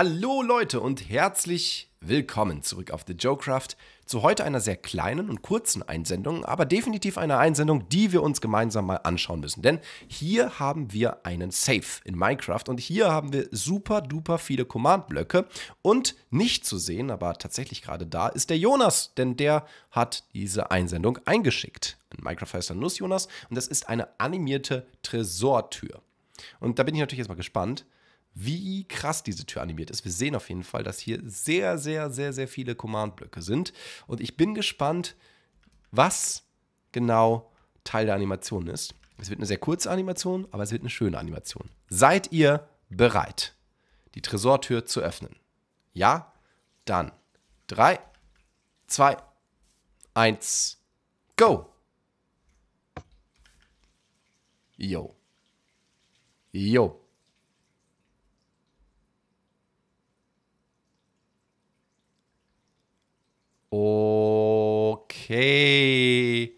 Hallo Leute und herzlich willkommen zurück auf The Joecraft zu heute einer sehr kleinen und kurzen Einsendung, aber definitiv einer Einsendung, die wir uns gemeinsam mal anschauen müssen. Denn hier haben wir einen Safe in Minecraft und hier haben wir super duper viele Command-Blöcke und nicht zu sehen, aber tatsächlich gerade da ist der Jonas, denn der hat diese Einsendung eingeschickt. In Minecraft heißt er Nuss Jonas und das ist eine animierte Tresortür. Und da bin ich natürlich jetzt mal gespannt, wie krass diese Tür animiert ist. Wir sehen auf jeden Fall, dass hier sehr, sehr, sehr, sehr viele Command-Blöcke sind. Und ich bin gespannt, was genau Teil der Animation ist. Es wird eine sehr kurze Animation, aber es wird eine schöne Animation. Seid ihr bereit, die Tresortür zu öffnen? Ja? Dann 3, 2, 1, go! Yo. Yo. Okay.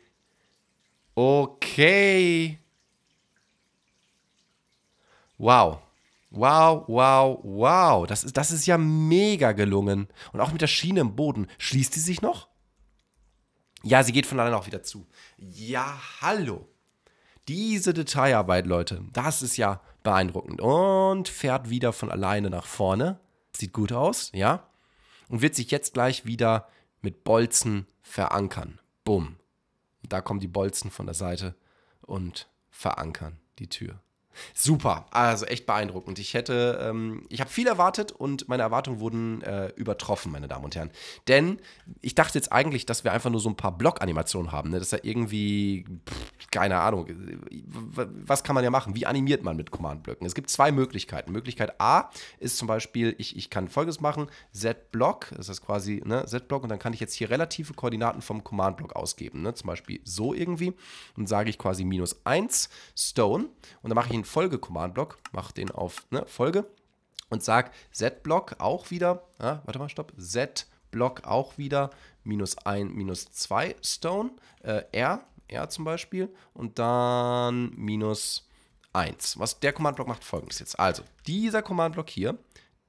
Okay. Wow. Wow, wow, wow. Das ist, das ist ja mega gelungen. Und auch mit der Schiene im Boden. Schließt die sich noch? Ja, sie geht von alleine auch wieder zu. Ja, hallo. Diese Detailarbeit, Leute, das ist ja beeindruckend. Und fährt wieder von alleine nach vorne. Sieht gut aus, ja. Und wird sich jetzt gleich wieder mit Bolzen verankern. Bumm. da kommen die Bolzen von der Seite und verankern die Tür. Super, also echt beeindruckend. Ich hätte, ähm, ich habe viel erwartet und meine Erwartungen wurden äh, übertroffen, meine Damen und Herren. Denn ich dachte jetzt eigentlich, dass wir einfach nur so ein paar Block-Animationen haben, ne? dass da irgendwie, pff, keine Ahnung, was kann man ja machen? Wie animiert man mit Command-Blöcken? Es gibt zwei Möglichkeiten. Möglichkeit A ist zum Beispiel, ich, ich kann folgendes machen: Z-Block, das ist quasi ne, Z-Block, und dann kann ich jetzt hier relative Koordinaten vom Command-Block ausgeben. Ne? Zum Beispiel so irgendwie. Und sage ich quasi minus 1 Stone und dann mache ich den Folge-Command-Block, mache den auf ne, Folge und sage Z-Block auch wieder, ja, warte mal, stopp, Z-Block auch wieder minus 1, minus 2 Stone, äh, R, R zum Beispiel und dann minus 1. Was der Command-Block macht folgendes jetzt. Also, dieser Command-Block hier,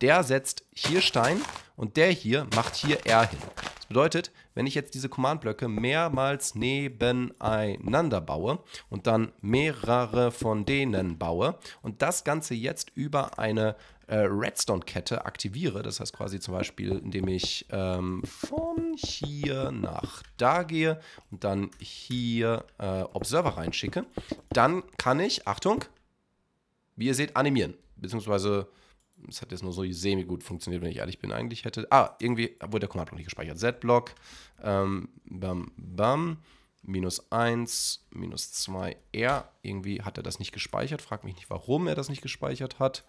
der setzt hier Stein und der hier macht hier R hin bedeutet, wenn ich jetzt diese Command-Blöcke mehrmals nebeneinander baue und dann mehrere von denen baue und das Ganze jetzt über eine äh, Redstone-Kette aktiviere, das heißt quasi zum Beispiel, indem ich ähm, von hier nach da gehe und dann hier äh, Observer reinschicke, dann kann ich, Achtung, wie ihr seht, animieren, beziehungsweise es hat jetzt nur so semi gut funktioniert, wenn ich ehrlich bin. Eigentlich hätte. Ah, irgendwie wurde der Komma block nicht gespeichert. Z-Block, ähm, bam, bam, minus 1, minus 2, R. Irgendwie hat er das nicht gespeichert. Frag mich nicht, warum er das nicht gespeichert hat.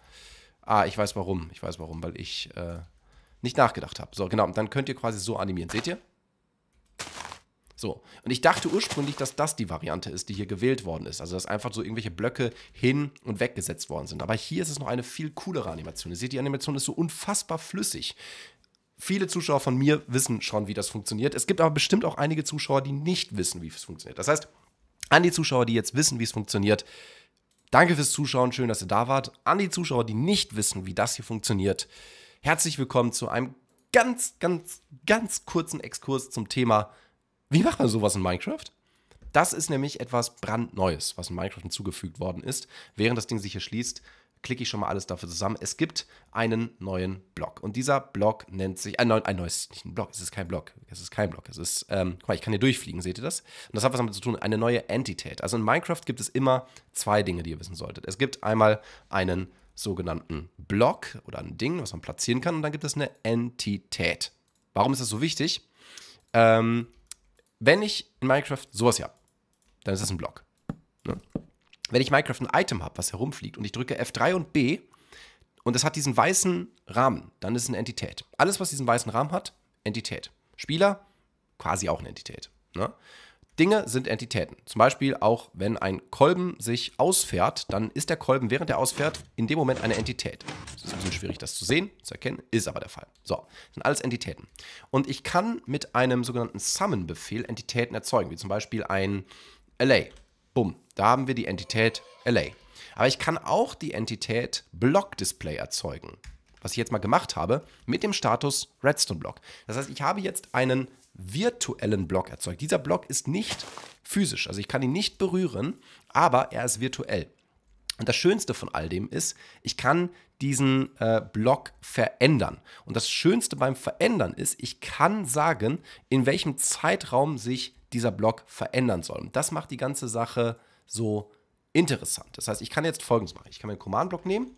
Ah, ich weiß warum. Ich weiß warum, weil ich äh, nicht nachgedacht habe. So, genau. Und dann könnt ihr quasi so animieren. Seht ihr? So. Und ich dachte ursprünglich, dass das die Variante ist, die hier gewählt worden ist. Also, dass einfach so irgendwelche Blöcke hin und weggesetzt worden sind. Aber hier ist es noch eine viel coolere Animation. Ihr seht, die Animation ist so unfassbar flüssig. Viele Zuschauer von mir wissen schon, wie das funktioniert. Es gibt aber bestimmt auch einige Zuschauer, die nicht wissen, wie es funktioniert. Das heißt, an die Zuschauer, die jetzt wissen, wie es funktioniert, danke fürs Zuschauen, schön, dass ihr da wart. An die Zuschauer, die nicht wissen, wie das hier funktioniert, herzlich willkommen zu einem ganz, ganz, ganz kurzen Exkurs zum Thema wie macht man sowas in Minecraft? Das ist nämlich etwas brandneues, was in Minecraft hinzugefügt worden ist. Während das Ding sich hier schließt, klicke ich schon mal alles dafür zusammen. Es gibt einen neuen Block. Und dieser Block nennt sich, äh, ein, ein neues, nicht ein Block, es ist kein Block, es ist kein Block, es ist, ähm, guck mal, ich kann hier durchfliegen, seht ihr das? Und das hat was damit zu tun, eine neue Entität. Also in Minecraft gibt es immer zwei Dinge, die ihr wissen solltet. Es gibt einmal einen sogenannten Block oder ein Ding, was man platzieren kann, und dann gibt es eine Entität. Warum ist das so wichtig? Ähm, wenn ich in Minecraft sowas habe, dann ist das ein Block. Ne? Wenn ich Minecraft ein Item habe, was herumfliegt und ich drücke F3 und B und es hat diesen weißen Rahmen, dann ist es eine Entität. Alles, was diesen weißen Rahmen hat, Entität. Spieler, quasi auch eine Entität. Ne? Dinge sind Entitäten. Zum Beispiel auch, wenn ein Kolben sich ausfährt, dann ist der Kolben, während er ausfährt, in dem Moment eine Entität. Es ist ein bisschen schwierig, das zu sehen, zu erkennen, ist aber der Fall. So, sind alles Entitäten. Und ich kann mit einem sogenannten Summon-Befehl Entitäten erzeugen, wie zum Beispiel ein LA. Bumm, da haben wir die Entität LA. Aber ich kann auch die Entität Block-Display erzeugen was ich jetzt mal gemacht habe, mit dem Status Redstone Block. Das heißt, ich habe jetzt einen virtuellen Block erzeugt. Dieser Block ist nicht physisch, also ich kann ihn nicht berühren, aber er ist virtuell. Und das Schönste von all dem ist, ich kann diesen äh, Block verändern. Und das Schönste beim Verändern ist, ich kann sagen, in welchem Zeitraum sich dieser Block verändern soll. Und das macht die ganze Sache so interessant. Das heißt, ich kann jetzt folgendes machen. Ich kann mir einen Command-Block nehmen,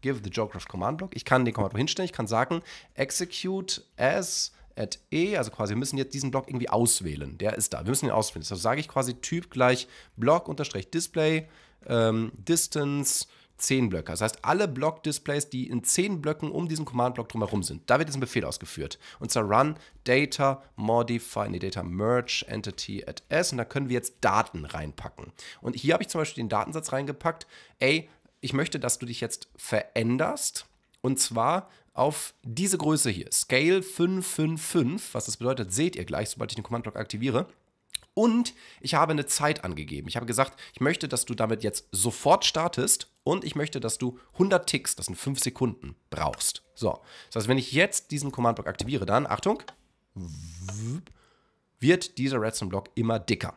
give the Geograph Command-Block. Ich kann den Command-Block hinstellen. Ich kann sagen, execute as at e, also quasi, wir müssen jetzt diesen Block irgendwie auswählen. Der ist da, wir müssen ihn auswählen. Deshalb also sage ich quasi Typ gleich Block unterstrich Display, ähm, Distance, 10 Blöcke. Das heißt, alle Block-Displays, die in 10 Blöcken um diesen Command-Block drumherum sind, da wird jetzt ein Befehl ausgeführt. Und zwar run data modify, nee, data merge entity at s. Und da können wir jetzt Daten reinpacken. Und hier habe ich zum Beispiel den Datensatz reingepackt. Ey, ich möchte, dass du dich jetzt veränderst. Und zwar auf diese Größe hier, Scale 555, was das bedeutet, seht ihr gleich, sobald ich den Command-Block aktiviere. Und ich habe eine Zeit angegeben. Ich habe gesagt, ich möchte, dass du damit jetzt sofort startest und ich möchte, dass du 100 Ticks, das sind 5 Sekunden, brauchst. So, das heißt, wenn ich jetzt diesen Command-Block aktiviere, dann, Achtung, wird dieser Redstone-Block immer dicker.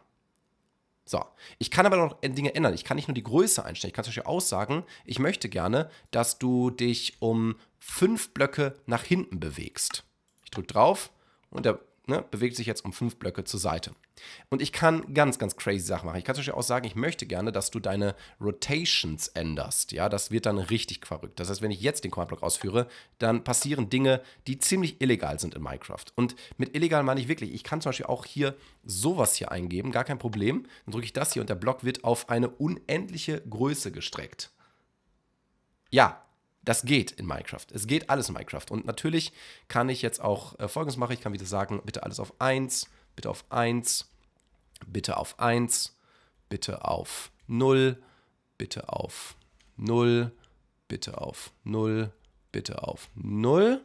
So, ich kann aber noch Dinge ändern. Ich kann nicht nur die Größe einstellen. Ich kann zum Beispiel aussagen, ich möchte gerne, dass du dich um fünf Blöcke nach hinten bewegst. Ich drücke drauf und der ne, bewegt sich jetzt um fünf Blöcke zur Seite. Und ich kann ganz, ganz crazy Sachen machen. Ich kann zum Beispiel auch sagen, ich möchte gerne, dass du deine Rotations änderst. Ja, das wird dann richtig verrückt. Das heißt, wenn ich jetzt den Command-Block ausführe, dann passieren Dinge, die ziemlich illegal sind in Minecraft. Und mit illegal meine ich wirklich, ich kann zum Beispiel auch hier sowas hier eingeben, gar kein Problem. Dann drücke ich das hier und der Block wird auf eine unendliche Größe gestreckt. Ja, das geht in Minecraft. Es geht alles in Minecraft. Und natürlich kann ich jetzt auch äh, Folgendes machen. Ich kann wieder sagen, bitte alles auf 1, bitte auf 1, bitte auf 1, bitte auf 0, bitte auf 0, bitte auf 0, bitte auf 0.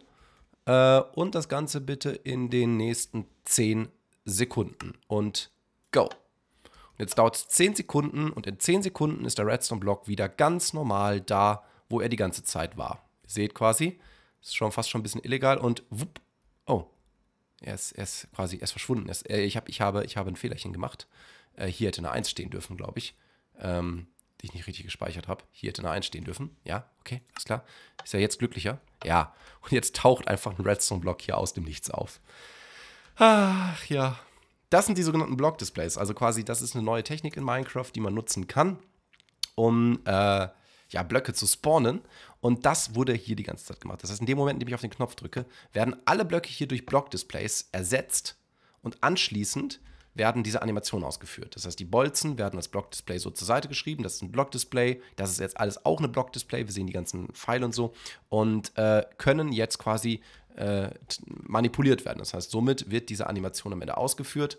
Äh, und das Ganze bitte in den nächsten 10 Sekunden. Und go. Und jetzt dauert es 10 Sekunden und in 10 Sekunden ist der Redstone-Block wieder ganz normal da, wo er die ganze Zeit war. Ihr seht quasi, ist schon fast schon ein bisschen illegal und wupp, oh, er ist, er ist quasi, er ist verschwunden. Er ist, äh, ich, hab, ich, habe, ich habe ein Fehlerchen gemacht. Äh, hier hätte eine 1 stehen dürfen, glaube ich. Ähm, die ich nicht richtig gespeichert habe. Hier hätte eine 1 stehen dürfen. Ja, okay, alles klar. Ist er jetzt glücklicher? Ja. Und jetzt taucht einfach ein Redstone-Block hier aus dem Nichts auf. Ach ja. Das sind die sogenannten Block-Displays. Also quasi, das ist eine neue Technik in Minecraft, die man nutzen kann, um äh, ja, Blöcke zu spawnen. Und das wurde hier die ganze Zeit gemacht. Das heißt, in dem Moment, in dem ich auf den Knopf drücke, werden alle Blöcke hier durch Block-Displays ersetzt und anschließend werden diese Animationen ausgeführt. Das heißt, die Bolzen werden als Block-Display so zur Seite geschrieben. Das ist ein Block-Display. Das ist jetzt alles auch eine Block-Display. Wir sehen die ganzen Pfeile und so. Und äh, können jetzt quasi äh, manipuliert werden. Das heißt, somit wird diese Animation am Ende ausgeführt.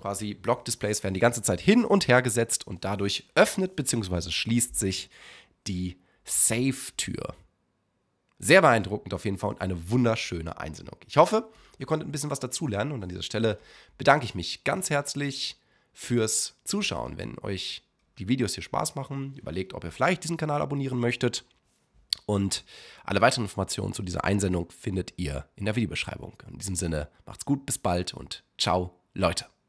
Quasi Block-Displays werden die ganze Zeit hin und her gesetzt und dadurch öffnet bzw. schließt sich die Safe-Tür. Sehr beeindruckend auf jeden Fall und eine wunderschöne Einsendung. Ich hoffe, ihr konntet ein bisschen was dazulernen und an dieser Stelle bedanke ich mich ganz herzlich fürs Zuschauen. Wenn euch die Videos hier Spaß machen, überlegt, ob ihr vielleicht diesen Kanal abonnieren möchtet. Und alle weiteren Informationen zu dieser Einsendung findet ihr in der Videobeschreibung. In diesem Sinne, macht's gut, bis bald und ciao, Leute.